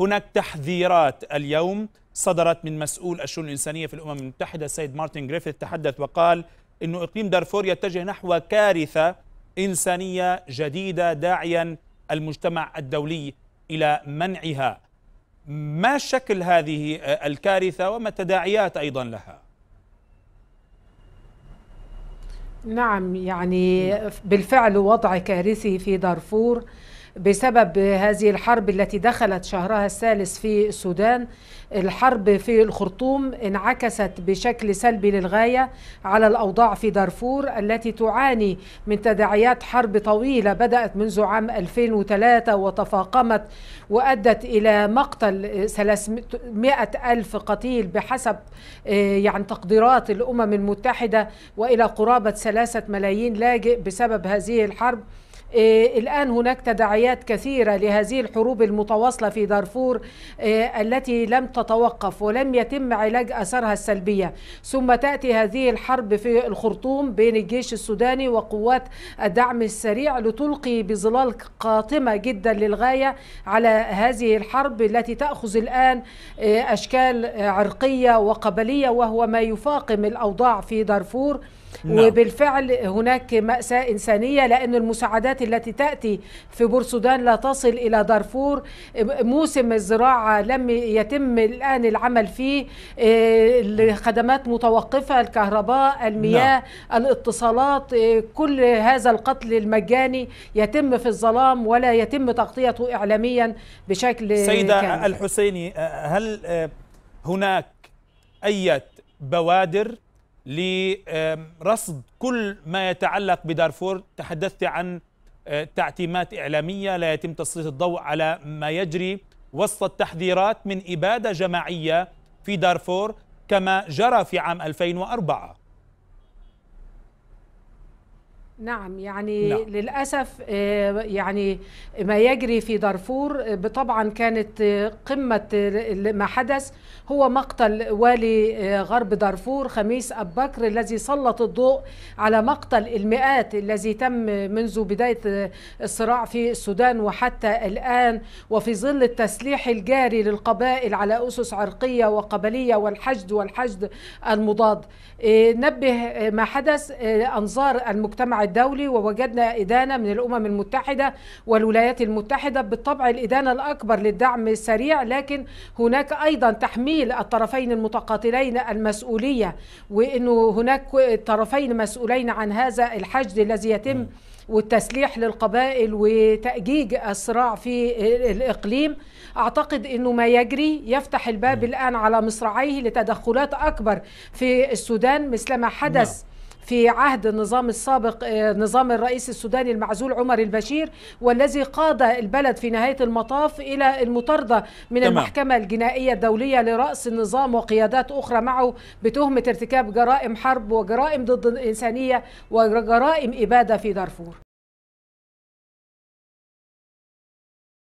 هناك تحذيرات اليوم صدرت من مسؤول الشؤون الإنسانية في الأمم المتحدة السيد مارتن جريفيث تحدث وقال أن إقليم دارفور يتجه نحو كارثة إنسانية جديدة داعيا المجتمع الدولي إلى منعها ما شكل هذه الكارثة وما التداعيات أيضا لها؟ نعم يعني بالفعل وضع كارثي في دارفور بسبب هذه الحرب التي دخلت شهرها الثالث في السودان الحرب في الخرطوم انعكست بشكل سلبي للغاية على الأوضاع في دارفور التي تعاني من تداعيات حرب طويلة بدأت منذ عام 2003 وتفاقمت وأدت إلى مقتل 300 ألف قتيل بحسب آه، يعني تقديرات الأمم المتحدة وإلى قرابة 3 ملايين لاجئ بسبب هذه الحرب آه، الآن هناك تداعيات كثيرة لهذه الحروب المتواصلة في دارفور آه، التي لم تتوقف ولم يتم علاج اثارها السلبيه ثم تاتي هذه الحرب في الخرطوم بين الجيش السوداني وقوات الدعم السريع لتلقي بظلال قاطمه جدا للغايه على هذه الحرب التي تاخذ الان آه، اشكال عرقيه وقبليه وهو ما يفاقم الاوضاع في دارفور نعم. وبالفعل هناك مأساة إنسانية لأن المساعدات التي تأتي في بورسودان لا تصل إلى دارفور موسم الزراعة لم يتم الآن العمل فيه الخدمات آه، متوقفة الكهرباء المياه نعم. الاتصالات آه، كل هذا القتل المجاني يتم في الظلام ولا يتم تغطيته إعلاميا بشكل سيدة كامل. الحسيني هل هناك أي بوادر لرصد كل ما يتعلق بدارفور تحدثت عن آه، تعتيمات إعلامية لا يتم تسليط الضوء على ما يجري وسط التحذيرات من إبادة جماعية في دارفور كما جرى في عام 2004 نعم يعني نعم. للاسف آه، يعني ما يجري في دارفور آه، طبعا كانت آه، قمه ما حدث هو مقتل والي غرب دارفور خميس اب بكر الذي سلط الضوء على مقتل المئات الذي تم منذ بدايه الصراع في السودان وحتى الان وفي ظل التسليح الجاري للقبائل على اسس عرقيه وقبليه والحشد والحشد المضاد نبه ما حدث انظار المجتمع الدولي ووجدنا إدانة من الأمم المتحدة والولايات المتحدة بالطبع الإدانة الأكبر للدعم السريع لكن هناك أيضا تحميل الطرفين المتقاتلين المسؤولية وأنه هناك طرفين مسؤولين عن هذا الحشد الذي يتم والتسليح للقبائل وتأجيج الصراع في الإقليم أعتقد أنه ما يجري يفتح الباب الآن على مصراعيه لتدخلات أكبر في السودان مثلما حدث نعم. في عهد النظام السابق آه، نظام الرئيس السوداني المعزول عمر البشير والذي قاد البلد في نهاية المطاف إلى المطاردة من تمام. المحكمة الجنائية الدولية لرأس النظام وقيادات أخرى معه بتهمة ارتكاب جرائم حرب وجرائم ضد الإنسانية وجرائم إبادة في دارفور